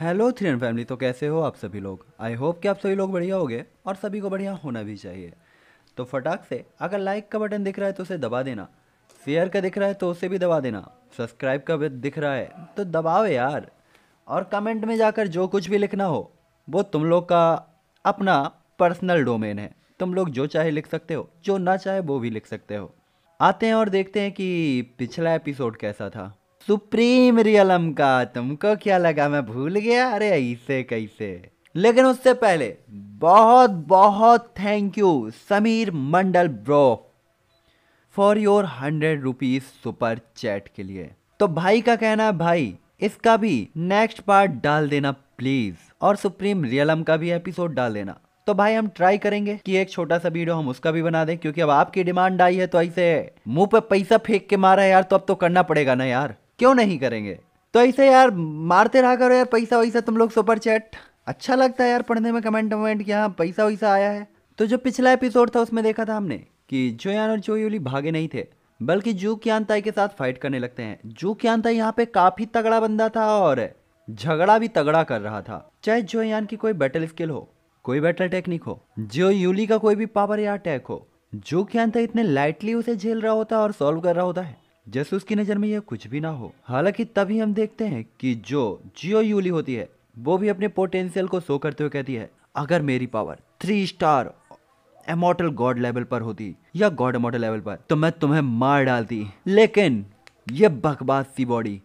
Hello three and family तो कैसे हो आप सभी लोग आई होप कि आप सभी लोग बढ़िया होंगे और सभी को बढ़िया होना भी चाहिए तो फटाक से अगर लाइक का बटन दिख रहा है तो उसे दबा देना शेयर का दिख रहा है तो उसे भी दबा देना सब्सक्राइब का भी दिख रहा है तो दबाओ यार और कमेंट में जाकर जो कुछ भी लिखना हो वो तुम लोग का अपना पर्सनल डोमेन है तुम लोग जो चाहे लिख सकते हो जो ना चाहे वो भी लिख सकते हो आते हैं और देखते हैं कि पिछला एपिसोड कैसा था सुप्रीम रियलम का तुमको क्या लगा मैं भूल गया अरे ऐसे कैसे लेकिन उससे पहले बहुत बहुत thank you Sameer Mandal bro for your hundred rupees super chat के लिए तो भाई का कहना है भाई इसका भी नेक्स्ट पार्ट डाल देना प्लीज और सुप्रीम रियलम का भी एपिसोड डाल देना तो भाई हम ट्राई करेंगे कि एक छोटा सा वीडियो हम उसका भी बना दें क्योंकि अब आपकी डिमांड आई है तो ऐसे मुंह पे पैसा फेंक के मारा है यार तो अब तो करना पड़ेगा ना यार क्यों नहीं करेंगे तो ऐसे यार मारते रहा करो यार पैसा वैसा तुम लोग सुपर चैट अच्छा लगता है यार पढ़ने में कमेंट वमेंट कि हाँ पैसा वैसा आया है तो जो पिछला एपिसोड था उसमें देखा था हमने कि जोयान और जोयूली भागे नहीं थे बल्कि जू क्यान के साथ फाइट करने लगते हैं जू क्यान यहाँ पे काफी तगड़ा बंदा था और झगड़ा भी तगड़ा कर रहा था चाहे जोयान की कोई बैटल स्किल हो कोई बैटल टेक्निक हो जो यूली का कोई भी पावर या अटैक हो जो क्या इतने लाइटली उसे झेल रहा होता है और सॉल्व कर रहा होता है जैसूस की नज़र में यह कुछ भी ना हो हालांकि तभी हम देखते हैं कि जो जियो यूली होती है वो भी अपने पोटेंशियल को शो करते हुए कहती है अगर मेरी power three star immortal god level पर होती या गॉड एमोटल लेवल पर तो मैं तुम्हें मार डालती लेकिन ये बकबास सी बॉडी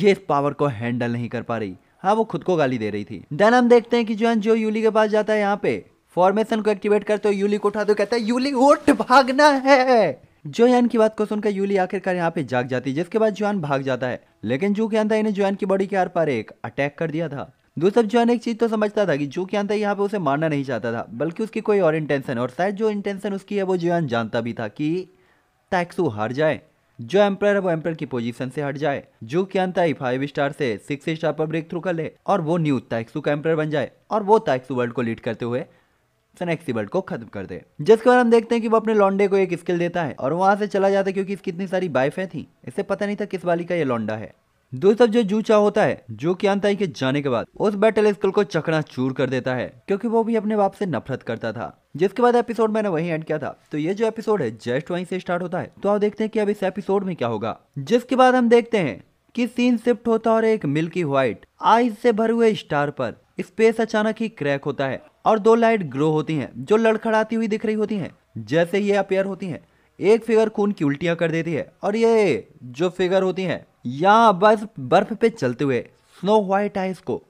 ये इस पावर को हैंडल नहीं कर पा रही हाँ वो खुद को गाली दे रही थी देन हम देखते हैं कि जो जो यूली के पास जाता है यहाँ पे फॉर्मेशन को एक्टिवेट करते हो यूली को उठाते कहता है यूली उठ भागना है जोयान की बात को सुनकर यूली आखिरकार यहाँ पे जाग जाती है जिसके बाद जोयान भाग जाता है लेकिन जू क्या इन्हें जोयान की बॉडी के आर पर एक अटैक कर दिया था दूसरा जोयान एक चीज तो समझता था कि जू क्या था यहाँ पे उसे मारना नहीं चाहता था बल्कि उसकी कोई और इंटेंशन और शायद जो इंटेंशन उसकी है वो जोयान जानता भी था कि टैक्सू हार जाए जो एम्पायर है वो एम्पायर की पोजीशन से हट जाए जो क्यांताई फाइव स्टार से सिक्स स्टार पर ब्रेक थ्रू कर ले और वो न्यू टैक्सू का एम्पायर बन जाए और वो टैक्सू वर्ल्ड को लीड करते हुए सनेक्सीबल्ट को खत्म कर दे जिसके बाद हम देखते हैं कि वो अपने लॉन्डे को एक स्किल देता है और वहां से चला जाता है क्योंकि इसकी इतनी सारी बाइफें थी इसे पता नहीं था किस वाली का ये लॉन्डा है दूसरी तरफ जो जूचा होता है जो कि आंताई के जाने के बाद उस बैटल स्किल को चकना चूर कर देता है क्योंकि वो भी अपने बाप से नफरत करता था जिसके बाद एपिसोड मैंने वहीं एंड किया था तो ये जो एपिसोड है जस्ट वहीं से स्टार्ट होता है तो आप देखते हैं कि अब इस एपिसोड में क्या होगा जिसके बाद हम देखते हैं कि सीन शिफ्ट होता है और एक मिल्की व्हाइट आइस से भरे हुए स्टार पर स्पेस अचानक ही क्रैक होता है और दो लाइट ग्रो होती हैं जो लड़खड़ाती हुई दिख रही होती हैं जैसे ये अपेयर होती हैं एक फिगर खून की उल्टियां कर देती है और ये जो फिगर होती हैं यहाँ बस बर्फ पे चलते हुए स्नो व्हाइट आइस को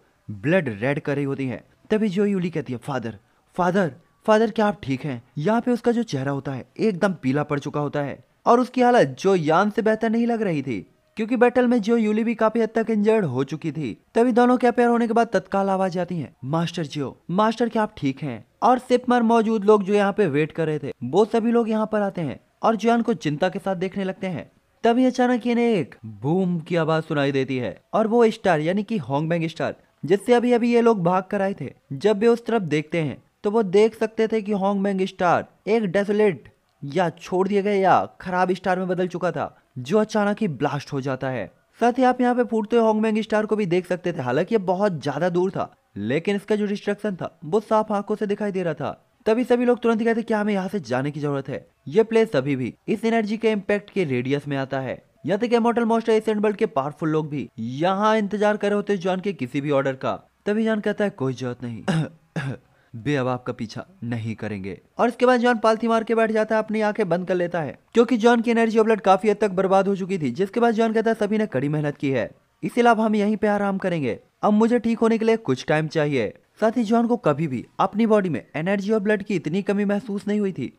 ब्लड रेड कर रही होती हैं तभी जो यूली कहती है फादर फादर फादर क्या आप ठीक हैं यहाँ पे उसका जो चेहरा होता है एकदम पीला पड़ चुका होता है और उसकी हालत जो यान से बेहतर नहीं लग रही थी क्योंकि बैटल में जियो यूली भी काफी हद तक इंजर्ड हो चुकी थी तभी दोनों के अपेयर होने के बाद तत्काल आवाज आती है मास्टर जियो मास्टर क्या आप ठीक है और सिप मर मौजूद लोग जो यहाँ पे वेट कर रहे थे वो सभी लोग यहाँ पर आते हैं और जियान को चिंता के साथ देखने लगते हैं तभी अचानक इन्हें एक बूम की आवाज सुनाई देती है और वो स्टार यानी कि हॉन्गबैंग स्टार जिससे अभी अभी ये लोग भाग कर आए थे जब वे उस तरफ देखते हैं तो वो देख सकते थे कि हॉन्गबैंग स्टार एक डेसोलेट या छोड़ दिए गए या खराब स्टार में बदल चुका था जो अचानक ही ब्लास्ट हो जाता है साथ ही आप यहाँ पे फूटते होंगमेंग स्टार को भी देख सकते थे हालांकि ये बहुत ज्यादा दूर था लेकिन इसका जो डिस्ट्रक्शन था वो साफ आंखों से दिखाई दे रहा था तभी सभी लोग तुरंत कहते कि हमें यहाँ से जाने की जरूरत है ये प्लेस अभी भी इस एनर्जी के इम्पैक्ट के रेडियस में आता है यहाँ तक मोटल मोस्टर एस एंड के पावरफुल लोग भी यहाँ इंतजार कर रहे होते जॉन के किसी भी ऑर्डर का तभी जॉन कहता है कोई जरूरत नहीं वे अब आपका पीछा नहीं करेंगे और इसके बाद जॉन पालथी मार के बैठ जाता है अपनी आंखें बंद कर लेता है क्योंकि जॉन की एनर्जी ब्लड काफी हद तक बर्बाद हो चुकी थी जिसके बाद जॉन कहता है सभी ने कड़ी मेहनत की है इसी लाभ हम यहीं पे आराम करेंगे अब मुझे ठीक होने के लिए कुछ टाइम चाहिए साथ ही जॉन को कभी भी अपनी बॉडी में एनर्जी और ब्लड की इतनी कमी महसूस नहीं हुई थी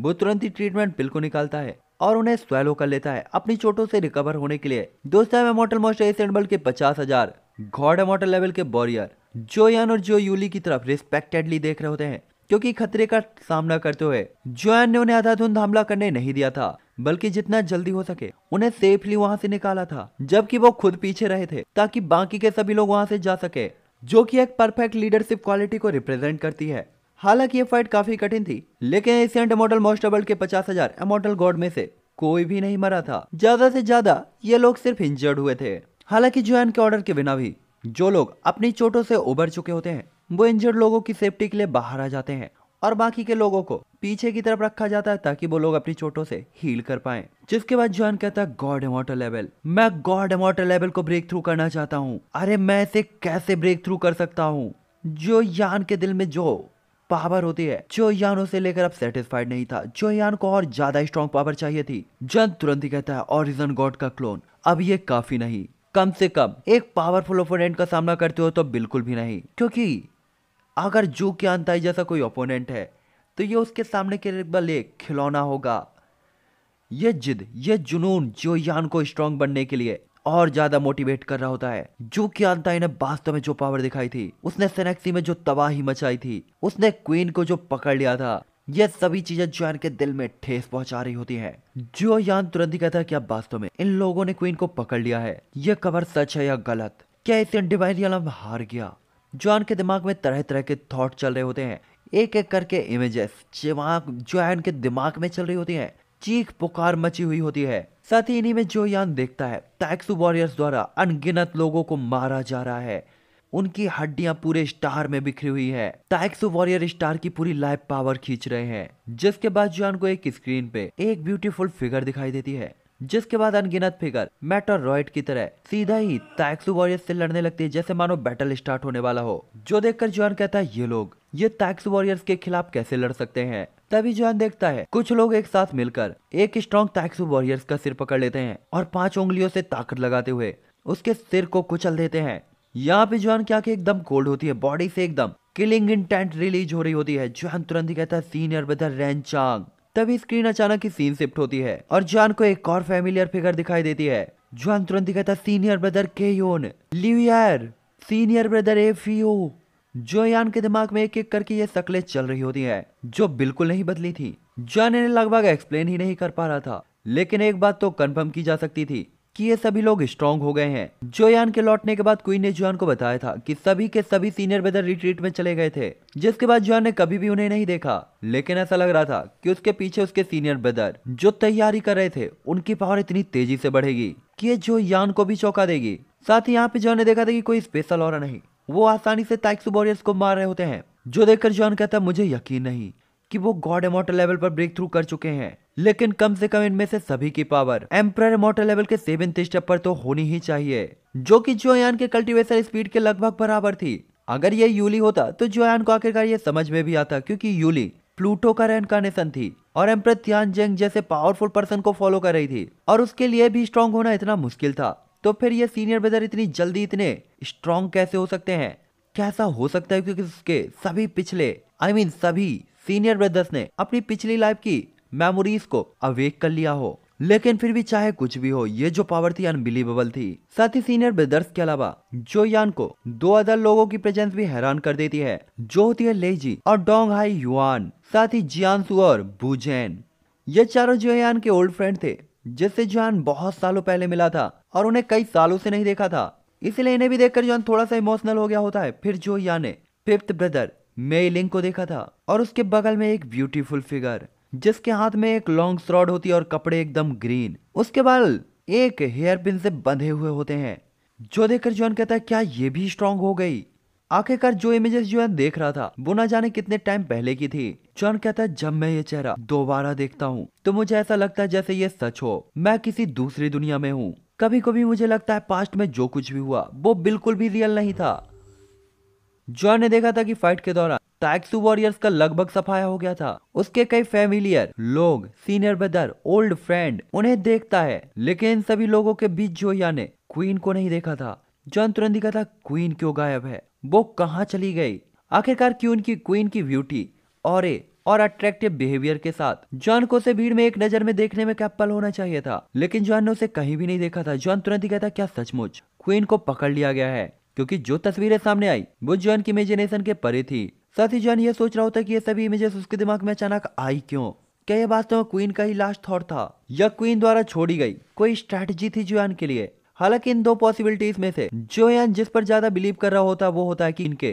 वो तुरंत ही ट्रीटमेंट पिल को निकालता है और उन्हें स्वेलो कर लेता है अपनी चोटों से रिकवर होने के लिए दोस्तों में मॉडल बल के पचास हजार गॉड एमोटल लेवल के बॉरियर जो यान और जो यूली की तरफ रिस्पेक्टेडली देख रहे होते हैं क्योंकि खतरे का सामना करते हुए जोयान ने उन्हें आधा धुंध हमला करने नहीं दिया था बल्कि जितना जल्दी हो सके उन्हें सेफली वहां से निकाला था जबकि वो खुद पीछे रहे थे ताकि बाकी के सभी लोग वहां से जा सके जो कि एक परफेक्ट लीडरशिप क्वालिटी को रिप्रेजेंट करती है हालांकि ये फाइट काफी कठिन थी लेकिन एशियंट मॉडल मोस्टबल के पचास हजार एमोटल गॉड में से कोई भी नहीं मरा था ज्यादा से ज्यादा ये लोग सिर्फ इंजर्ड हुए थे हालांकि जोएन के ऑर्डर के बिना भी जो लोग अपनी चोटों से उबर चुके होते हैं वो इंजर्ड लोगों की सेफ्टी के लिए बाहर आ जाते हैं और बाकी के लोगों को पीछे की तरफ रखा जाता है ताकि वो लोग अपनी चोटों से हील कर पाए जिसके बाद जॉन कहता है गॉड इमोटल लेवल मैं गॉड इमोटल लेवल को ब्रेक थ्रू करना चाहता हूँ अरे मैं इसे कैसे ब्रेक थ्रू कर सकता हूँ जो यान के दिल में जो पावर होती है जो यान उसे लेकर अब सेटिस्फाइड नहीं था जो यान को और ज्यादा स्ट्रॉन्ग पावर चाहिए थी जन तुरंत ही कहता है ऑरिजन गॉड का क्लोन अब ये काफी नहीं कम से कम एक पावरफुल ओपोनेंट का सामना करते हो तो बिल्कुल भी नहीं क्योंकि अगर जो के अंताई जैसा कोई ओपोनेंट है तो ये उसके सामने के बल खिलौना होगा ये जिद ये जुनून जो यान को स्ट्रांग बनने के लिए और ज्यादा मोटिवेट कर रहा होता है जो कि अंताई ने वास्तव में जो पावर दिखाई थी उसने सेनेक्सी में जो तबाही मचाई थी उसने क्वीन को जो पकड़ लिया था ये सभी चीजें जॉन के दिल में ठेस पहुंचा रही होती है जो यान तुरंत ही कहता है कि अब वास्तव में इन लोगों ने क्वीन को पकड़ लिया है यह खबर सच है या गलत क्या इसे डिवाइन यालम हार गया जॉन के दिमाग में तरह तरह के थॉट चल रहे होते हैं एक एक करके इमेजेस दिमाग जॉन के दिमाग में चल रही होती है चीख पुकार मची हुई होती है साथ ही इन्हीं में जो यान देखता है टैक्सू वॉरियर्स द्वारा अनगिनत लोगों को मारा जा रहा है उनकी हड्डियां पूरे स्टार में बिखरी हुई है टाइक्सो वॉरियर स्टार की पूरी लाइफ पावर खींच रहे हैं जिसके बाद जॉन को एक स्क्रीन पे एक ब्यूटीफुल फिगर दिखाई देती है जिसके बाद अनगिनत फिगर मेटोरॉइड की तरह सीधा ही ताइक्सू वॉरियर से लड़ने लगती है जैसे मानो बैटल स्टार्ट होने वाला हो जो देखकर जॉन कहता है ये लोग ये टैक्स वॉरियर्स के खिलाफ कैसे लड़ सकते हैं तभी जॉन देखता है कुछ लोग एक साथ मिलकर एक स्ट्रॉन्ग टैक्स वॉरियर्स का सिर पकड़ लेते हैं और पांच उंगलियों से ताकत लगाते हुए उसके सिर को कुचल देते हैं यहाँ पे जॉन क्या के एकदम कोल्ड होती है बॉडी से एकदम किलिंग इंटेंट रिलीज हो रही होती है जॉन तुरंत ही कहता है सीनियर ब्रदर रैन चांग तभी स्क्रीन अचानक ही सीन शिफ्ट होती है और जॉन को एक और फेमिलियर फिगर दिखाई देती है जॉन तुरंत ही कहता है सीनियर ब्रदर के योन लिवियर सीनियर ब्रदर एफीओ जोयान के दिमाग में एक एक करके ये सकले चल रही होती है जो बिल्कुल नहीं बदली थी जॉन इन्हें लगभग एक्सप्लेन ही नहीं कर पा रहा था लेकिन एक बात तो कंफर्म की जा सकती थी कि ये सभी लोग स्ट्रॉन्ग हो गए हैं जोयान के लौटने के बाद क्वीन ने जोयान को बताया था कि सभी के सभी सीनियर ब्रदर रिट्रीट में चले गए थे जिसके बाद जोयान ने कभी भी उन्हें नहीं देखा लेकिन ऐसा लग रहा था कि उसके पीछे उसके सीनियर ब्रदर जो तैयारी कर रहे थे उनकी पावर इतनी तेजी से बढ़ेगी कि ये जो यान को भी चौंका देगी साथ ही यहाँ पे जॉन ने देखा था कि कोई स्पेशल और नहीं वो आसानी से ताइक्सू वॉरियर्स को मार रहे होते हैं जो देखकर जॉन कहता मुझे यकीन नहीं कि वो गॉड इमोटल लेवल पर ब्रेक थ्रू कर चुके हैं लेकिन कम से कम इनमें से सभी की पावर एम्प्रर इमोटल लेवल के सेवन स्टेप पर तो होनी ही चाहिए जो कि जोयान के कल्टीवेशन स्पीड के लगभग बराबर थी अगर ये यूली होता तो जोयान को आखिरकार ये समझ में भी आता क्योंकि यूली प्लूटो का रेनकार्नेशन थी और एम्पर त्यान जेंग जैसे पावरफुल पर्सन को फॉलो कर रही थी और उसके लिए भी स्ट्रांग होना इतना मुश्किल था तो फिर ये सीनियर ब्रदर इतनी जल्दी इतने स्ट्रांग कैसे हो सकते हैं कैसा हो सकता है क्योंकि उसके सभी पिछले आई I मीन mean, सभी सीनियर ब्रदर्स ने अपनी पिछली लाइफ की मेमोरीज को अवेक कर लिया हो लेकिन फिर भी चाहे कुछ भी हो ये जो पावर थी अनबिलीवेबल थी साथ ही सीनियर ब्रदर्स के अलावा जो यान को दो अदर लोगों की प्रेजेंस भी हैरान कर देती है जो होती है लेजी और डोंग हाई युआन साथ ही जियांसु और बुजैन ये चारों जो यान के ओल्ड फ्रेंड थे जिससे जॉन बहुत सालों पहले मिला था और उन्हें कई सालों से नहीं देखा था इसलिए इन्हें भी देखकर जॉन थोड़ा सा इमोशनल हो गया होता है फिर जो यान ने फिफ्थ ब्रदर मैं को देखा था और उसके बगल में एक ब्यूटीफुल फिगर जिसके हाथ में एक लॉन्ग स्रॉड होती है और कपड़े एकदम ग्रीन उसके बाल एक हेयर पिन से बंधे हुए होते हैं जो देखकर जोन कहता है क्या ये भी स्ट्रांग हो गई आखिरकार जो इमेजेस जो है देख रहा था वो ना जाने कितने टाइम पहले की थी जॉन कहता है जब मैं ये चेहरा दोबारा देखता हूँ तो मुझे ऐसा लगता है जैसे ये सच हो मैं किसी दूसरी दुनिया में हूँ कभी कभी मुझे लगता है पास्ट में जो कुछ भी हुआ वो बिल्कुल भी रियल नहीं था जॉन ने देखा था कि फाइट के दौरान टैक्सू वॉरियर्स का लगभग सफाया हो गया था उसके कई फैमिलियर लोग सीनियर ब्रदर ओल्ड फ्रेंड उन्हें देखता है लेकिन इन सभी लोगों के बीच जोया ने क्वीन को नहीं देखा था जॉन तुरंत दिखा था क्वीन क्यों गायब है वो कहाँ चली गई आखिरकार क्यों उनकी क्वीन की ब्यूटी और और अट्रैक्टिव बिहेवियर के साथ जॉन को उसे भीड़ में एक नजर में देखने में क्या पल होना चाहिए था लेकिन जॉन ने उसे कहीं भी नहीं देखा था जॉन तुरंत ही कहता क्या सचमुच क्वीन को पकड़ लिया गया है क्योंकि जो तस्वीरें सामने आई वो जॉन की इमेजिनेशन के परे थी साथ ही जॉन ये सोच रहा होता कि ये सभी इमेजेस उसके दिमाग में अचानक आई क्यों क्या ये वास्तव में क्वीन का ही लास्ट थॉट था या क्वीन द्वारा छोड़ी गई कोई स्ट्रेटजी थी जुआन के लिए हालांकि इन दो पॉसिबिलिटीज में से जो यान जिस पर ज्यादा बिलीव कर रहा होता वो होता है कि इनके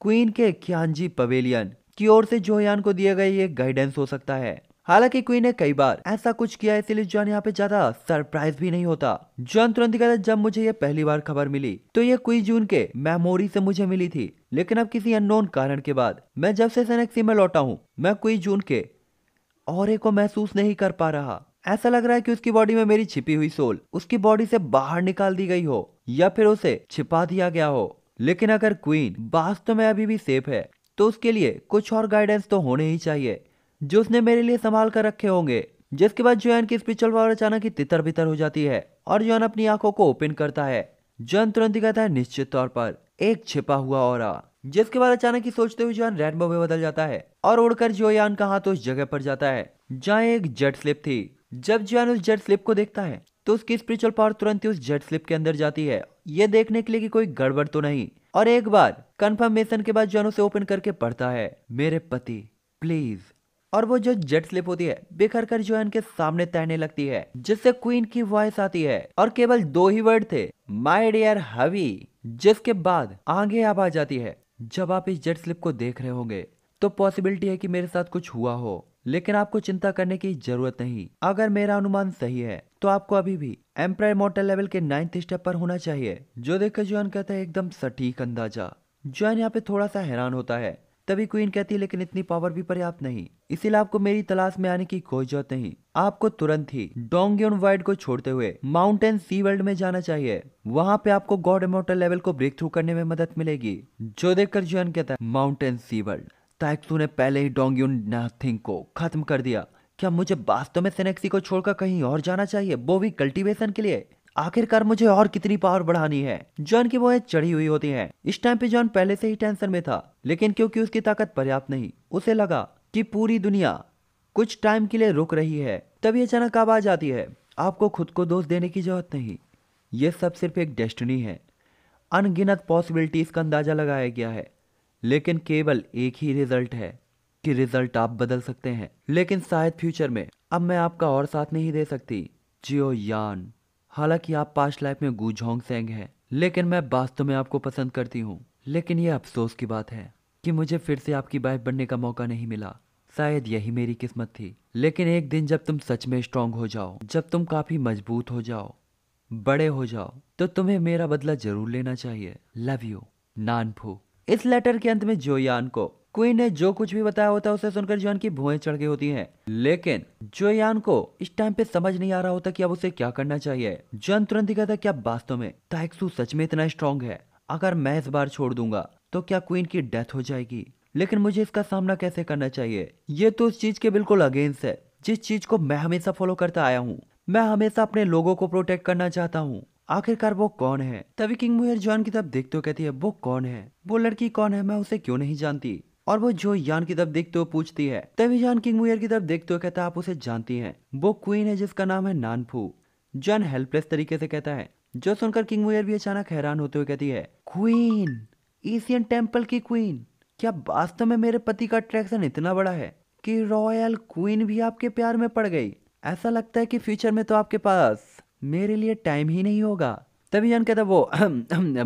क्वीन के क्यांजी पवेलियन की ओर से यान को दिया गया ये गाइडेंस हो सकता है हालांकि क्वीन ने कई बार ऐसा कुछ किया है इसलिए जॉन यहाँ पे ज्यादा सरप्राइज भी नहीं होता जॉन तुरंत कहता जब मुझे ये पहली बार खबर मिली तो ये क्वीन जून के मेमोरी से मुझे मिली थी लेकिन अब किसी अननोन कारण के बाद मैं जब से सेनेक्सी में लौटा हूँ मैं क्वीन जून के और को महसूस नहीं कर पा रहा ऐसा लग रहा है कि उसकी बॉडी में मेरी छिपी हुई सोल उसकी बॉडी से बाहर निकाल दी गई हो या फिर उसे छिपा दिया गया हो लेकिन अगर क्वीन वास्तव में अभी भी सेफ है तो उसके लिए कुछ और गाइडेंस तो होने ही चाहिए जो उसने मेरे लिए संभाल कर रखे होंगे जिसके बाद जोयन की स्पिरिचुअल पावर अचानक ही तितर बितर हो जाती है और जोन अपनी आंखों को ओपन करता है जोन तुरंत ही कहता है निश्चित तौर पर एक छिपा हुआ और जिसके बाद अचानक ही सोचते हुए जोन रेनबो में बदल जाता है और उड़कर जोयान का हाथ उस जगह पर जाता है जहाँ एक जेट स्लिप थी जब जोन उस जेट स्लिप को देखता है तो उसकी स्पिरिचुअल पावर तुरंत ही उस जेट स्लिप के अंदर जाती है ये देखने के लिए कि कोई गड़बड़ तो नहीं और एक बार कंफर्मेशन के बाद जोन उसे ओपन करके पढ़ता है मेरे पति प्लीज और वो जो जेट स्लिप होती है बिखर कर जो उनके सामने तैरने लगती है जिससे क्वीन की वॉइस आती है और केवल दो ही वर्ड थे माई डियर हवी जिसके बाद आगे आप आ जाती है जब आप इस जेट स्लिप को देख रहे होंगे तो पॉसिबिलिटी है कि मेरे साथ कुछ हुआ हो लेकिन आपको चिंता करने की जरूरत नहीं अगर मेरा अनुमान सही है तो आपको अभी भी एम्प्रायर मोटर लेवल के नाइन्थ स्टेप पर होना चाहिए जो देखकर जॉन कहता है एकदम सटीक अंदाजा जॉन यहाँ पे थोड़ा सा हैरान होता है तभी क्वीन कहती है लेकिन इतनी पावर भी पर्याप्त नहीं इसीलिए आपको मेरी तलाश में आने की कोई जरूरत नहीं आपको तुरंत ही डोंगियन वाइड को छोड़ते हुए माउंटेन सी वर्ल्ड में जाना चाहिए वहाँ पे आपको गॉड इमोटल लेवल को ब्रेक थ्रू करने में मदद मिलेगी जो देखकर जुअन कहता है माउंटेन सी वर्ल्ड ताइक्सू ने पहले ही डोंगियन नथिंग को खत्म कर दिया क्या मुझे वास्तव में सेनेक्सी को छोड़कर कहीं और जाना चाहिए वो भी कल्टीवेशन के लिए आखिरकार मुझे और कितनी पावर बढ़ानी है जॉन की वोहें चढ़ी हुई होती हैं। इस टाइम पे जॉन पहले से ही टेंशन में था लेकिन क्योंकि उसकी ताकत पर्याप्त नहीं उसे लगा कि पूरी दुनिया कुछ टाइम के लिए रुक रही है तभी अचानक आवाज आती है आपको खुद को दोष देने की जरूरत नहीं ये सब सिर्फ एक डेस्टिनी है अनगिनत पॉसिबिलिटीज का अंदाजा लगाया गया है लेकिन केवल एक ही रिजल्ट है कि रिजल्ट आप बदल सकते हैं लेकिन शायद फ्यूचर में अब मैं आपका और साथ नहीं दे सकती जियो यान हालांकि आप पास्ट लाइफ में गुजोंग सेंग हैं लेकिन मैं वास्तव में आपको पसंद करती हूँ लेकिन यह अफसोस की बात है कि मुझे फिर से आपकी वाइफ बनने का मौका नहीं मिला शायद यही मेरी किस्मत थी लेकिन एक दिन जब तुम सच में स्ट्रांग हो जाओ जब तुम काफी मजबूत हो जाओ बड़े हो जाओ तो तुम्हें मेरा बदला जरूर लेना चाहिए लव यू नानफू इस लेटर के अंत में जोयान को क्वीन ने जो कुछ भी बताया होता है उसे सुनकर जॉन की भुएं चढ़ गई होती है लेकिन जोयान को इस टाइम पे समझ नहीं आ रहा होता कि अब उसे क्या करना चाहिए जॉन तुरंत ही कहता है वास्तव में ताइक्सु सच में इतना स्ट्रांग है अगर मैं इस बार छोड़ दूंगा तो क्या क्वीन की डेथ हो जाएगी लेकिन मुझे इसका सामना कैसे करना चाहिए ये तो उस चीज के बिल्कुल अगेंस्ट है जिस चीज को मैं हमेशा फॉलो करता आया हूँ मैं हमेशा अपने लोगों को प्रोटेक्ट करना चाहता हूँ आखिरकार वो कौन है तभी किंग मुहर जॉन की तरफ देखते हो कहती है वो कौन है वो लड़की कौन है मैं उसे क्यों नहीं जानती और वो जो यान की तरफ देखते हुए पूछती है तभी जान किंग मुयर की तरफ देखते हुए कहता है आप उसे जानती हैं वो क्वीन है जिसका नाम है नानफू जॉन हेल्पलेस तरीके से कहता है जो सुनकर किंग मुयर भी अचानक हैरान होते हुए कहती है क्वीन एशियन टेम्पल की क्वीन क्या वास्तव में मेरे पति का अट्रैक्शन इतना बड़ा है कि रॉयल क्वीन भी आपके प्यार में पड़ गई ऐसा लगता है कि फ्यूचर में तो आपके पास मेरे लिए टाइम ही नहीं होगा तभी जान कहता वो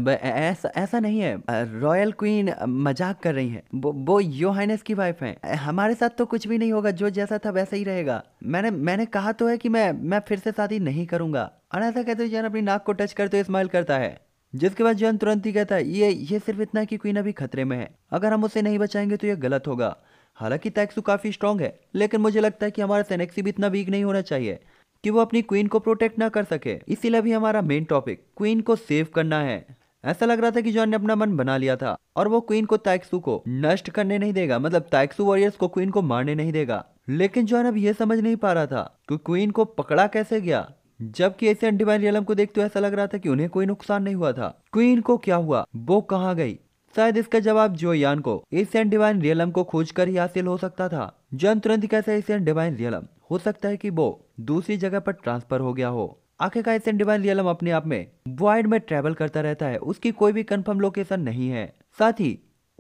ऐसा ऐसा नहीं है रॉयल क्वीन मजाक कर रही है वो वो हाइनेस की वाइफ है हमारे साथ तो कुछ भी नहीं होगा जो जैसा था वैसा ही रहेगा मैंने मैंने कहा तो है कि मैं मैं फिर से शादी नहीं करूंगा और ऐसा कहते जान अपनी नाक को टच करते हुए स्माइल करता है जिसके बाद जॉन तुरंत ही कहता है ये ये सिर्फ इतना कि क्वीन अभी खतरे में है अगर हम उसे नहीं बचाएंगे तो ये गलत होगा हालांकि टैक्सू काफी स्ट्रांग है लेकिन मुझे लगता है कि हमारा सेनेक्सी भी इतना वीक नहीं होना चाहिए कि वो अपनी क्वीन को प्रोटेक्ट ना कर सके इसीलिए भी हमारा मेन टॉपिक क्वीन को सेव करना है ऐसा लग रहा था कि जॉन ने अपना मन बना लिया था और वो क्वीन को ताइक्सु को नष्ट करने नहीं देगा मतलब ताइक्सु वॉरियर्स को क्वीन को मारने नहीं देगा लेकिन जॉन अब ये समझ नहीं पा रहा था कि क्वीन को पकड़ा कैसे गया जबकि एशियन डिवाइन रियलम को देखते हुए ऐसा लग रहा था कि उन्हें कोई नुकसान नहीं हुआ था क्वीन को क्या हुआ वो कहाँ गई शायद इसका जवाब जोयान को एशियन डिवाइन रियलम को खोज कर ही हासिल हो सकता था जॉन तुरंत कैसे एशियन डिवाइन रियलम हो सकता है कि वो दूसरी जगह पर ट्रांसफर हो गया हो आखिरकार इस डिवाइन रियलम अपने आप में वाइड में ट्रेवल करता रहता है उसकी कोई भी कंफर्म लोकेशन नहीं है साथ ही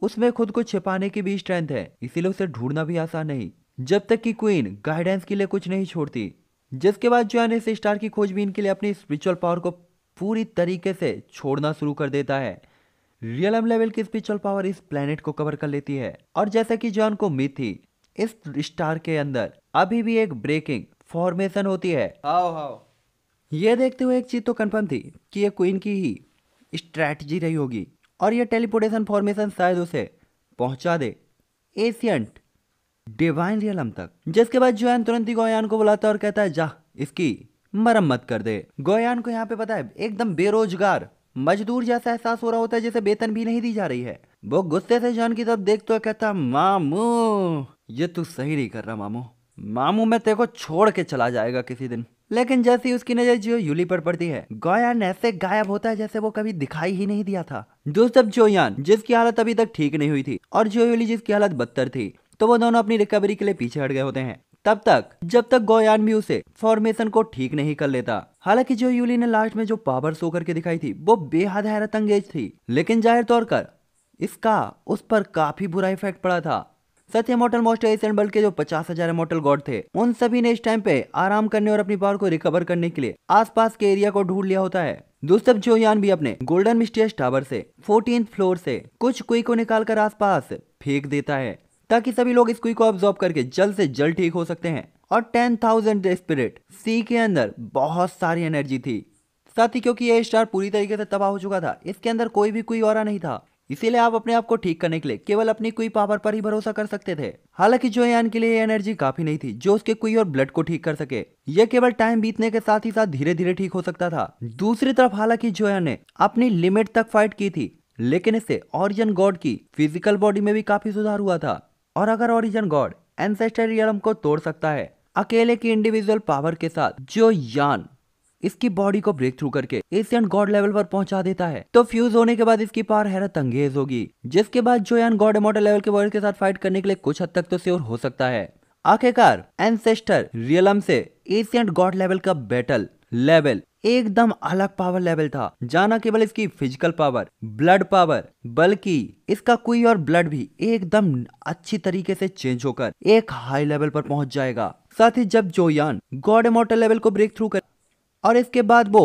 उसमें खुद को छिपाने की भी स्ट्रेंथ है इसीलिए उसे ढूंढना भी आसान नहीं जब तक कि क्वीन गाइडेंस के लिए कुछ नहीं छोड़ती जिसके बाद जॉन इस स्टार की खोजबीन के लिए अपनी स्पिरिचुअल पावर को पूरी तरीके से छोड़ना शुरू कर देता है रियल एम लेवल की स्पिरिचुअल पावर इस प्लेनेट को कवर कर लेती है और जैसा कि जॉन को उम्मीद थी इस स्टार के अंदर अभी भी एक ब्रेकिंग फॉर्मेशन होती है हाओ हाओ ये देखते हुए एक चीज़ तो कन्फर्म थी कि ये क्वीन की ही स्ट्रैटेजी रही होगी और यह टेलीपोर्टेशन फॉर्मेशन शायद उसे पहुंचा दे एशियंट डिवाइन रियलम तक जिसके बाद जोयान तुरंत ही गोयान को बुलाता और कहता है जा इसकी मरम्मत कर दे गोयान को यहाँ पे पता है एकदम बेरोजगार मजदूर जैसा एहसास हो रहा होता है जैसे वेतन भी नहीं दी जा रही है वो गुस्से से जान की तरफ देखते हुए कहता मामू ये तू सही नहीं कर रहा मामू मामू मैं तेरे को छोड़ के चला जाएगा किसी दिन लेकिन जैसे ही उसकी नजर जियो यूली पर पड़ती है गोयान ऐसे गायब होता है जैसे वो कभी दिखाई ही नहीं दिया था दोस्त अब जोयान जिसकी हालत अभी तक ठीक नहीं हुई थी और जो यूली जिसकी हालत बदतर थी तो वो दोनों अपनी रिकवरी के लिए पीछे हट गए होते हैं तब तक जब तक गोयान भी उसे फॉर्मेशन को ठीक नहीं कर लेता हालांकि जो यूली ने लास्ट में जो पावर शो करके दिखाई थी वो बेहद हैरत अंगेज थी लेकिन जाहिर तौर पर इसका उस पर काफी बुरा इफेक्ट पड़ा था साथ ही मोस्ट एशियन बल जो पचास हजार मॉटल गॉड थे उन सभी ने इस टाइम पे आराम करने और अपनी पावर को रिकवर करने के लिए आसपास के एरिया को ढूंढ लिया होता है जो यान भी अपने गोल्डन मिस्टियस टावर से फोर्टीन फ्लोर से कुछ कुई को निकाल कर आस फेंक देता है ताकि सभी लोग इस कुई को ऑब्जॉर्व करके जल्द से जल्द ठीक हो सकते हैं और टेन थाउजेंड स्पिरिट सी के अंदर बहुत सारी एनर्जी थी साथ ही क्योंकि ये स्टार पूरी तरीके से तबाह हो चुका था इसके अंदर कोई भी कोई और नहीं था इसीलिए आप अपने आप को ठीक करने के लिए केवल अपनी कोई पावर पर ही भरोसा कर सकते थे हालांकि जो जोयान के लिए एनर्जी काफी नहीं थी जो उसके कोई और ब्लड को ठीक कर सके यह केवल टाइम बीतने के साथ ही साथ धीरे धीरे ठीक हो सकता था दूसरी तरफ हालांकि जोयान ने अपनी लिमिट तक फाइट की थी लेकिन इससे ऑरिजन गॉड की फिजिकल बॉडी में भी काफी सुधार हुआ था और अगर ऑरिजन गॉड एंसेस्टर को तोड़ सकता है अकेले की इंडिविजुअल पावर के साथ जो यान इसकी बॉडी को ब्रेक थ्रू करके एशियन गॉड लेवल पर पहुंचा देता है तो फ्यूज होने के बाद इसकी पावर हैरत अंगेज होगी जिसके बाद जोयान गॉड इमोटल लेवल के वॉरियर के साथ फाइट करने के लिए कुछ हद तक तो श्योर हो सकता है आखिरकार एनसेस्टर रियलम से एशियन गॉड लेवल का बैटल लेवल एकदम अलग पावर लेवल था जाना केवल इसकी फिजिकल पावर ब्लड पावर बल्कि इसका कोई और ब्लड भी एकदम अच्छी तरीके से चेंज होकर एक हाई लेवल पर पहुंच जाएगा साथ ही जब जोयान गॉड इमोटल लेवल को ब्रेक थ्रू कर और इसके बाद वो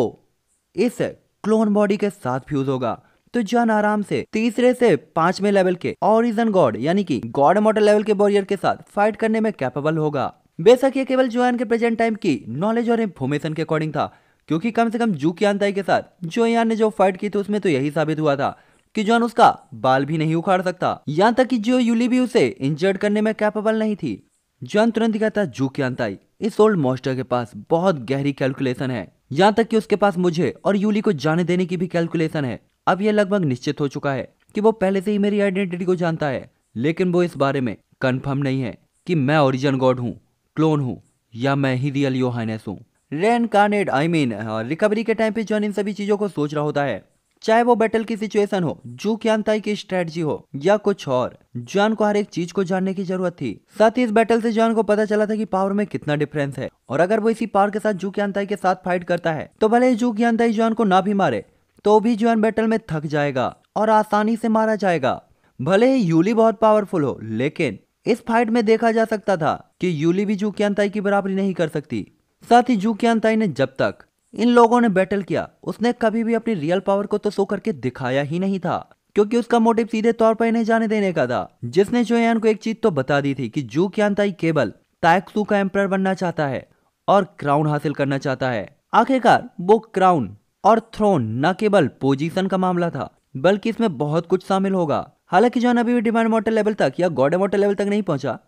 इस क्लोन बॉडी के साथ फ्यूज होगा तो जॉन आराम से तीसरे से पांचवें लेवल के ऑरिजन गॉड यानी कि गॉड मॉडल लेवल के वॉरियर के साथ फाइट करने में कैपेबल होगा बेशक ये केवल जोयान के प्रेजेंट टाइम की नॉलेज और इन्फॉर्मेशन के अकॉर्डिंग था क्योंकि कम से कम जू की के साथ जोयान ने जो फाइट की थी उसमें तो यही साबित हुआ था कि जॉन उसका बाल भी नहीं उखाड़ सकता यहाँ तक कि जो यूली भी उसे इंजर्ड करने में कैपेबल नहीं थी जान तुरंत कहता है जू क्या अंताई इस ओल्ड मॉस्टर के पास बहुत गहरी कैलकुलेशन है यहाँ तक कि उसके पास मुझे और यूली को जाने देने की भी कैलकुलेशन है अब यह लगभग निश्चित हो चुका है कि वो पहले से ही मेरी आइडेंटिटी को जानता है लेकिन वो इस बारे में कंफर्म नहीं है कि मैं ओरिजिन गॉड हूँ क्लोन हूँ या मैं ही रियल योहाइनेस हूँ reincarnated I mean recovery के टाइम पे जॉन इन सभी चीज़ों को सोच रहा होता है चाहे वो बैटल की सिचुएशन हो जू क्यांताई की स्ट्रेटजी हो या कुछ और जॉन को हर एक चीज को जानने की जरूरत थी साथ ही इस बैटल से जॉन को पता चला था कि पावर में कितना डिफरेंस है और अगर वो इसी पावर के साथ जू क्यांताई के साथ फाइट करता है तो भले जू क्यांताई जॉन को ना भी मारे तो भी जॉन बैटल में थक जाएगा और आसानी से मारा जाएगा भले ही यूली बहुत पावरफुल हो लेकिन इस फाइट में देखा जा सकता था कि यूली भी जू क्यांताई की बराबरी नहीं कर सकती साथ ही जू क्यांताई ने जब तक इन लोगों ने बैटल किया उसने कभी भी अपनी रियल पावर को तो शो करके दिखाया ही नहीं था क्योंकि उसका मोटिव सीधे तौर पर इन्हें जाने देने का था जिसने जोयान को एक चीज तो बता दी थी कि जू क्यानताई केवल तायक्सू का एम्पर बनना चाहता है और क्राउन हासिल करना चाहता है आखिरकार वो क्राउन और थ्रोन न केवल पोजीशन का मामला था बल्कि इसमें बहुत कुछ शामिल होगा हालांकि जॉन अभी भी डिमांड मोटर लेवल तक या गॉड मोटर लेवल तक नहीं पहुंचा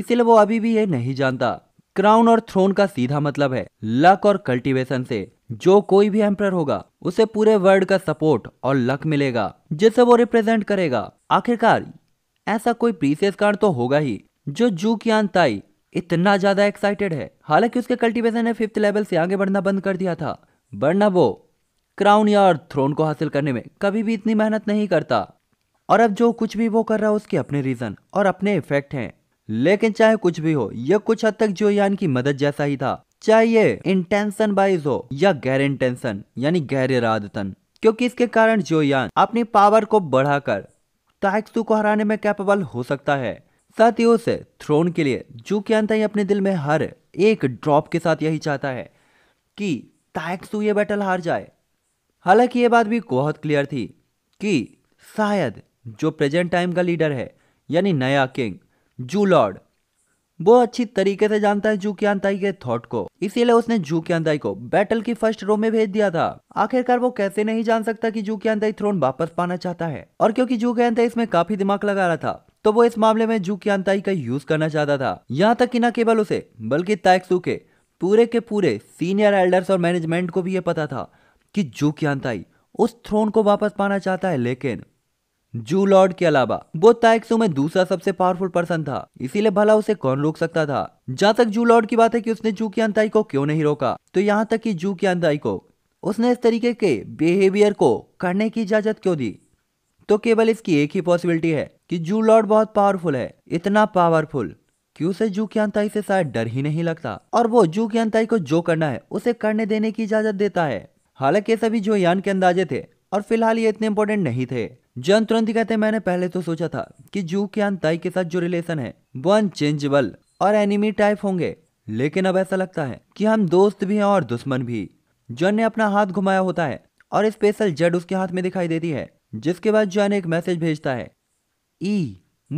इसीलिए वो अभी भी ये नहीं जानता क्राउन और थ्रोन का सीधा मतलब है लक और कल्टीवेशन से जो कोई भी एम्पर होगा उसे पूरे वर्ल्ड का सपोर्ट और लक मिलेगा जिसे वो रिप्रेजेंट करेगा आखिरकार ऐसा कोई प्रीसेस कार्ड तो होगा ही जो जू की ताई इतना ज्यादा एक्साइटेड है हालांकि उसके कल्टीवेशन ने फिफ्थ लेवल से आगे बढ़ना बंद कर दिया था वरना वो क्राउन या और थ्रोन को हासिल करने में कभी भी इतनी मेहनत नहीं करता और अब जो कुछ भी वो कर रहा है उसके अपने रीजन और अपने इफेक्ट हैं लेकिन चाहे कुछ भी हो यह कुछ हद तक जो यान की मदद जैसा ही था चाहे ये इंटेंशन वाइज हो या गैर इंटेंशन यानी गैर इरादतन क्योंकि इसके कारण यान अपनी पावर को बढ़ाकर ताइक्सू को हराने में कैपेबल हो सकता है साथ ही उसे थ्रोन के लिए जो कि अंत ही अपने दिल में हर एक ड्रॉप के साथ यही चाहता है कि ताइक्सू ये बैटल हार जाए हालांकि ये बात भी बहुत क्लियर थी कि शायद जो प्रेजेंट टाइम का लीडर है यानी नया किंग जू लॉर्ड वो अच्छी तरीके से जानता है जू के अंताई के थॉट को इसीलिए उसने जू के क्यांताई को बैटल की फर्स्ट रो में भेज दिया था आखिरकार वो कैसे नहीं जान सकता कि जू के क्यांताई थ्रोन वापस पाना चाहता है और क्योंकि जू के क्यांताई इसमें काफी दिमाग लगा रहा था तो वो इस मामले में जू के अंताई का यूज करना चाहता था यहाँ तक कि न केवल उसे बल्कि तायक्सू के पूरे के पूरे सीनियर एल्डर्स और मैनेजमेंट को भी ये पता था कि जू के अंताई उस थ्रोन को वापस पाना चाहता है लेकिन जू लॉर्ड के अलावा वो ताइक्सो में दूसरा सबसे पावरफुल पर्सन था इसीलिए भला उसे कौन रोक सकता था जहाँ तक जू लॉर्ड की बात है कि उसने जू की अंताई को क्यों नहीं रोका तो यहाँ तक कि जू की अंताई को उसने इस तरीके के बिहेवियर को करने की इजाजत क्यों दी तो केवल इसकी एक ही पॉसिबिलिटी है कि जू लॉर्ड बहुत पावरफुल है इतना पावरफुल कि उसे जू की अंताई से शायद डर ही नहीं लगता और वो जू की अंताई को जो करना है उसे करने देने की इजाजत देता है हालांकि सभी जो यान के अंदाजे थे और फिलहाल ये इतने इंपॉर्टेंट नहीं थे जॉन तुरंत ही कहते हैं मैंने पहले तो सोचा था कि जू के अंताई के साथ जो रिलेशन है वो अनचेंजेबल और एनिमी टाइप होंगे लेकिन अब ऐसा लगता है कि हम दोस्त भी हैं और दुश्मन भी जॉन ने अपना हाथ घुमाया होता है और स्पेशल जेड उसके हाथ में दिखाई देती है जिसके बाद जॉन एक मैसेज भेजता है ई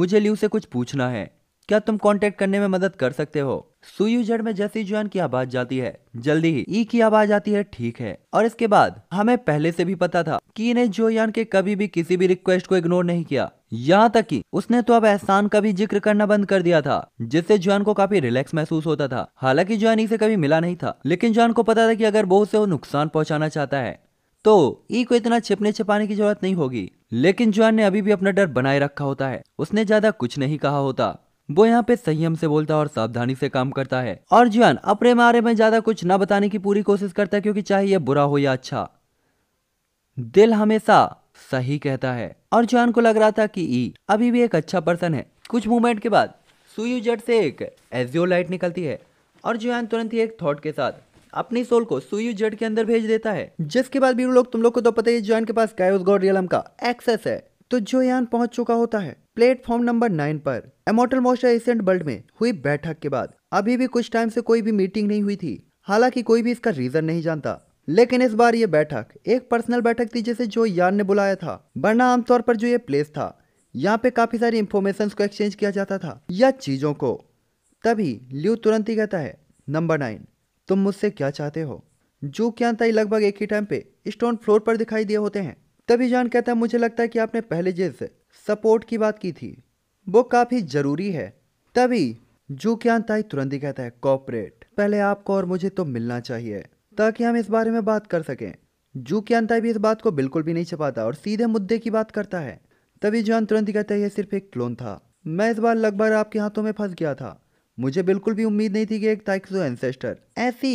मुझे ल्यू से कुछ पूछना है क्या तुम कांटेक्ट करने में मदद कर सकते हो सुयूजेड में जैसे जुआन की आवाज जाती है जल्दी ही ई की आवाज आती है ठीक है और इसके बाद हमें पहले से भी पता था कि इन्हें जोयान के कभी भी किसी भी रिक्वेस्ट को इग्नोर नहीं किया यहाँ तक कि उसने तो अब एहसान का भी जिक्र करना बंद कर दिया था जिससे जुआन को काफी रिलैक्स महसूस होता था हालांकि जुआन इसे कभी मिला नहीं था लेकिन जुआन को पता था कि अगर वो उसे वो नुकसान पहुंचाना चाहता है तो ई को इतना छिपने छिपाने की जरूरत नहीं होगी लेकिन जुआन ने अभी भी अपना डर बनाए रखा होता है उसने ज्यादा कुछ नहीं कहा होता वो यहाँ पे संयम से बोलता और सावधानी से काम करता है और जियान अपने बारे में ज्यादा कुछ न बताने की पूरी कोशिश करता है क्योंकि चाहे ये बुरा हो या अच्छा दिल हमेशा सही कहता है और जियान को लग रहा था कि ई अभी भी एक अच्छा पर्सन है कुछ मूवमेंट के बाद सुयु जट से एक एजियो लाइट निकलती है और जियान तुरंत ही एक थॉट के साथ अपनी सोल को सुयू जेट के अंदर भेज देता है जिसके बाद भी लोग तुम लोग को तो पता ही जियान के पास कायोस गॉड रियलम का एक्सेस है तो यान पहुंच चुका होता है प्लेटफॉर्म नंबर नाइन पर एमोटल मोशा एसेंट वर्ल्ड में हुई बैठक के बाद अभी भी कुछ टाइम से कोई भी मीटिंग नहीं हुई थी हालांकि कोई भी इसका रीजन नहीं जानता लेकिन इस बार ये बैठक एक पर्सनल बैठक थी जिसे जो यान ने बुलाया था वरना आमतौर पर जो ये प्लेस था यहाँ पे काफी सारी इंफॉर्मेशन को एक्सचेंज किया जाता था या चीजों को तभी ल्यू तुरंत ही कहता है नंबर नाइन तुम मुझसे क्या चाहते हो जो क्या लगभग एक ही टाइम पे स्टोन फ्लोर पर दिखाई दिए होते हैं तभी जान कहता है मुझे लगता है कि आपने पहले जिस सपोर्ट की बात की थी वो काफ़ी ज़रूरी है तभी जो क्यान ताई तुरंत ही कहता है कॉपरेट पहले आपको और मुझे तो मिलना चाहिए ताकि हम इस बारे में बात कर सकें जू क्यान ताई भी इस बात को बिल्कुल भी नहीं छपाता और सीधे मुद्दे की बात करता है तभी जान तुरंत ही कहता है यह सिर्फ एक क्लोन था मैं इस बार लगभग आपके हाथों में फंस गया था मुझे बिल्कुल भी उम्मीद नहीं थी कि एक ताइक्सो एंसेस्टर तो ऐसी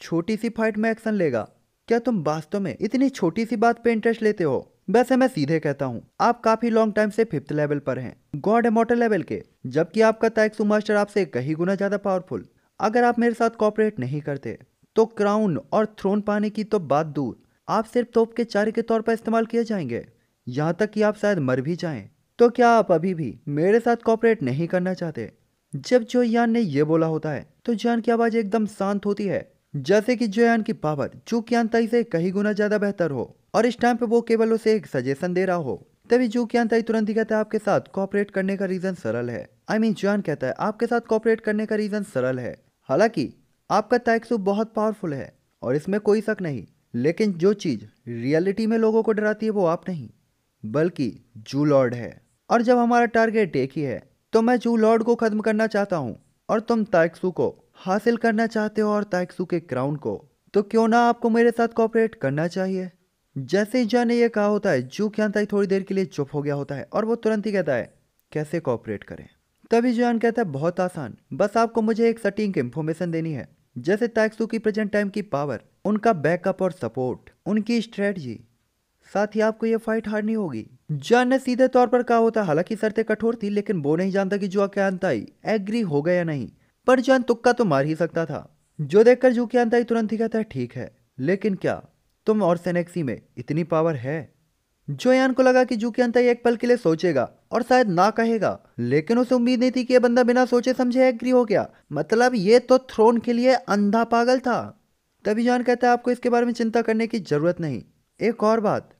छोटी सी फाइट में एक्शन लेगा क्या तुम वास्तव में इतनी छोटी सी बात पे इंटरेस्ट लेते हो वैसे मैं सीधे कहता हूँ आप काफी लॉन्ग टाइम से फिफ्थ लेवल पर हैं गॉड एमोटल लेवल के जबकि आपका ताइक्सू मास्टर आपसे कहीं गुना ज्यादा पावरफुल अगर आप मेरे साथ कॉपरेट नहीं करते तो क्राउन और थ्रोन पाने की तो बात दूर आप सिर्फ तोप के चारे के तौर पर इस्तेमाल किए जाएंगे यहाँ तक कि आप शायद मर भी जाएं तो क्या आप अभी भी मेरे साथ कॉपरेट नहीं करना चाहते जब जो यान ने यह बोला होता है तो जान की आवाज़ एकदम शांत होती है जैसे कि जयान की पावर जो की अंताई से कहीं गुना ज्यादा बेहतर हो और इस टाइम पे वो केवल उसे एक सजेशन दे रहा हो तभी जो की अंताई तुरंत ही कहता है आपके साथ कॉपरेट करने का रीजन सरल है I I mean mean, John कहता है आपके साथ कॉपरेट करने का रीजन सरल है हालांकि आपका तैक्सु बहुत पावरफुल है और इसमें कोई शक नहीं लेकिन जो चीज रियलिटी में लोगों को डराती है वो आप नहीं बल्कि जू लॉर्ड है और जब हमारा टारगेट एक ही है तो मैं जू लॉर्ड को खत्म करना चाहता हूँ और तुम ताइक्सू को हासिल करना चाहते हो और ताइक्सू के क्राउन को तो क्यों ना आपको मेरे साथ कॉपरेट करना चाहिए जैसे ही जॉन ने यह कहा होता है जू क्या थोड़ी देर के लिए चुप हो गया होता है और वो तुरंत ही कहता है कैसे कॉपरेट करें तभी जॉन कहता है बहुत आसान बस आपको मुझे एक सटीक इन्फॉर्मेशन देनी है जैसे ताइक्सू की प्रेजेंट टाइम की पावर उनका बैकअप और सपोर्ट उनकी स्ट्रेटजी साथ ही आपको यह फाइट हारनी होगी जॉन ने सीधे तौर पर कहा होता हालांकि शर्तें कठोर थी लेकिन वो नहीं जानता कि जुआ क्या एग्री हो गया या नहीं पर जान तुक्का तो मार ही सकता था जो देखकर जू क्या अंताई तुरंत ही कहता है ठीक है लेकिन क्या तुम और सेनेक्सी में इतनी पावर है जो यान को लगा कि जू के अंतर एक पल के लिए सोचेगा और शायद ना कहेगा लेकिन उसे उम्मीद नहीं थी कि यह बंदा बिना सोचे समझे एग्री हो गया मतलब ये तो थ्रोन के लिए अंधा पागल था तभी जान कहता है आपको इसके बारे में चिंता करने की जरूरत नहीं एक और बात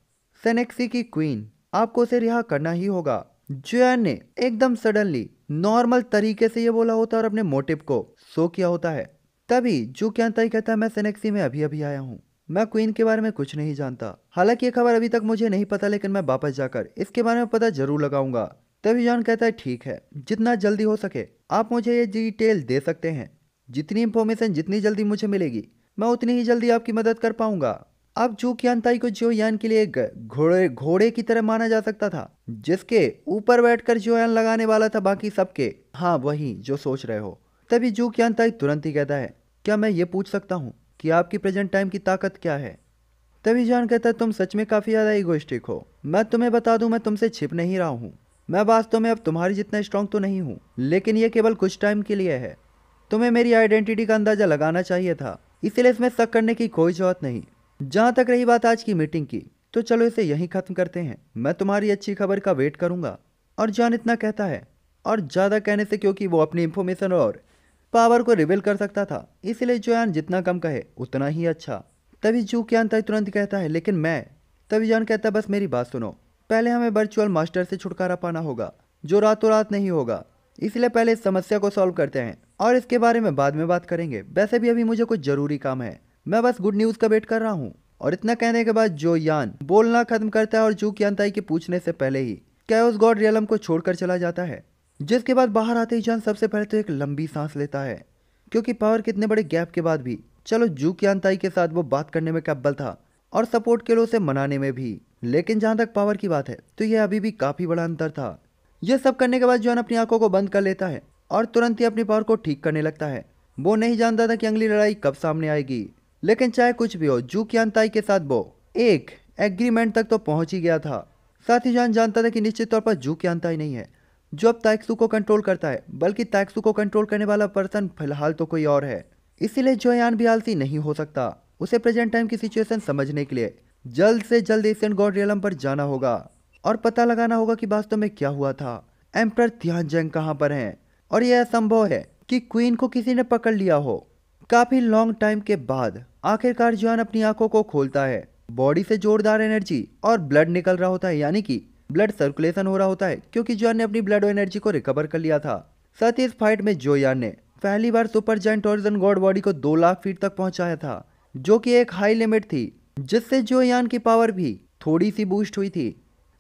सेनेक्सी की क्वीन आपको उसे रिहा करना ही होगा जो ने एकदम सडनली नॉर्मल तरीके से ये बोला होता है और अपने मोटिव को शो किया होता है तभी जो क्या तय कहता है मैं सेनेक्सी में अभी अभी आया हूँ मैं क्वीन के बारे में कुछ नहीं जानता हालांकि ये खबर अभी तक मुझे नहीं पता लेकिन मैं वापस जाकर इसके बारे में पता जरूर लगाऊंगा तभी जॉन कहता है ठीक है जितना जल्दी हो सके आप मुझे ये डिटेल दे सकते हैं जितनी इन्फॉर्मेशन जितनी जल्दी मुझे मिलेगी मैं उतनी ही जल्दी आपकी मदद कर पाऊंगा अब जू क्यांताई को यान के लिए घोड़े घोड़े की तरह माना जा सकता था जिसके ऊपर बैठकर यान लगाने वाला था बाकी सबके हाँ वही जो सोच रहे हो तभी जो क्यांताई तुरंत ही कहता है क्या मैं ये पूछ सकता हूँ कि आपकी प्रेजेंट टाइम की ताकत क्या है तभी जान कहता है तुम सच में काफ़ी ज़्यादा ईगोइस्टिक हो मैं तुम्हें बता दूं मैं तुमसे छिप नहीं रहा हूँ मैं वास्तव में अब तुम्हारी जितना स्ट्रांग तो नहीं हूँ लेकिन यह केवल कुछ टाइम के लिए है तुम्हें मेरी आइडेंटिटी का अंदाज़ा लगाना चाहिए था इसीलिए इसमें शक करने की कोई जरूरत नहीं जहाँ तक रही बात आज की मीटिंग की तो चलो इसे यहीं ख़त्म करते हैं मैं तुम्हारी अच्छी खबर का वेट करूंगा और जॉन इतना कहता है और ज़्यादा कहने से क्योंकि वो अपनी इंफॉर्मेशन और पावर को रिवील कर सकता था इसलिए जोयान जितना कम कहे उतना ही अच्छा तभी जू क्या तय तुरंत कहता है लेकिन मैं तभी जॉन कहता बस मेरी बात सुनो पहले हमें वर्चुअल मास्टर से छुटकारा पाना होगा जो रातों रात नहीं होगा इसलिए पहले इस समस्या को सॉल्व करते हैं और इसके बारे में बाद में बात करेंगे वैसे भी अभी मुझे कुछ ज़रूरी काम है मैं बस गुड न्यूज़ का वेट कर रहा हूँ और इतना कहने के बाद जो यान बोलना खत्म करता है और जू अंताई के पूछने से पहले ही कैओस गॉड रियलम को छोड़कर चला जाता है जिसके बाद बाहर आते ही जान सबसे पहले तो एक लंबी सांस लेता है क्योंकि पावर इतने बड़े गैप के बाद भी चलो जू अंताई के साथ वो बात करने में कैबल था और सपोर्ट के लिए उसे मनाने में भी लेकिन जहां तक पावर की बात है तो यह अभी भी काफ़ी बड़ा अंतर था यह सब करने के बाद जॉन अपनी आंखों को बंद कर लेता है और तुरंत ही अपनी पावर को ठीक करने लगता है वो नहीं जानता था कि अगली लड़ाई कब सामने आएगी लेकिन चाहे कुछ भी हो जू क्यानताई के साथ वो एक एग्रीमेंट तक तो पहुंच ही गया था साथ ही जान जानता था कि निश्चित तौर पर जू क्यानताई नहीं है जो अब ताइक्सू को कंट्रोल करता है बल्कि ताइक्सू को कंट्रोल करने वाला पर्सन फिलहाल तो कोई और है इसीलिए जो यान भी आलसी नहीं हो सकता उसे प्रेजेंट टाइम की सिचुएशन समझने के लिए जल्द से जल्द एशियन गॉड रियलम पर जाना होगा और पता लगाना होगा कि वास्तव में क्या हुआ था एम्प्रर तियान जंग कहाँ पर हैं और यह असंभव है कि क्वीन को किसी ने पकड़ लिया हो काफ़ी लॉन्ग टाइम के बाद आखिरकार जॉन अपनी आंखों को खोलता है बॉडी से जोरदार एनर्जी और ब्लड निकल रहा होता है यानी कि ब्लड सर्कुलेशन हो रहा होता है क्योंकि जॉन ने अपनी ब्लड और एनर्जी को रिकवर कर लिया था साथ ही इस फाइट में यान ने पहली बार super joint origin god body को दो लाख फीट तक पहुंचाया था जो कि एक हाई लिमिट थी जिससे जो यान की पावर भी थोड़ी सी बूस्ट हुई थी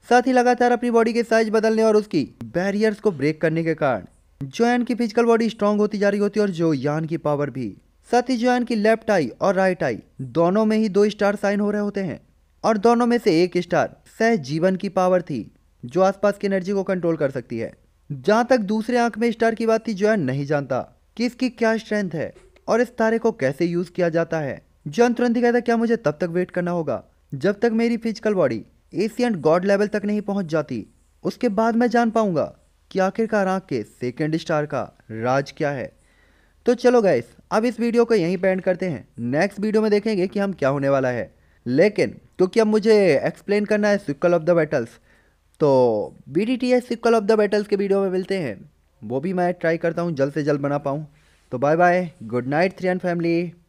साथ ही लगातार अपनी बॉडी के साइज बदलने और उसकी बैरियर्स को ब्रेक करने के कारण जोयान की फिजिकल बॉडी स्ट्रांग होती जा रही होती और यान की पावर भी साथ ही ज्वाइन की लेफ्ट आई और राइट आई दोनों में ही दो स्टार साइन हो रहे होते हैं और दोनों में से एक स्टार सह जीवन की पावर थी जो आसपास की एनर्जी को कंट्रोल कर सकती है जहां तक दूसरे आंख में स्टार की बात थी ज्वाइन नहीं जानता कि इसकी क्या स्ट्रेंथ है और इस तारे को कैसे यूज किया जाता है जॉन तुरंत ही कहता क्या मुझे तब तक वेट करना होगा जब तक मेरी physical body Asian god level तक नहीं पहुंच जाती उसके बाद मैं जान पाऊंगा कि आखिरकार आंख के सेकेंड स्टार का राज क्या है तो चलो गाइस अब इस वीडियो को यहीं पेंड करते हैं नेक्स्ट वीडियो में देखेंगे कि हम क्या होने वाला है लेकिन क्योंकि अब मुझे एक्सप्लेन करना है सिक्वल ऑफ द बैटल्स तो B D T S sequel of the battles के वीडियो में मिलते हैं वो भी मैं ट्राई करता हूँ जल्द से जल्द बना पाऊँ तो bye bye good night three and family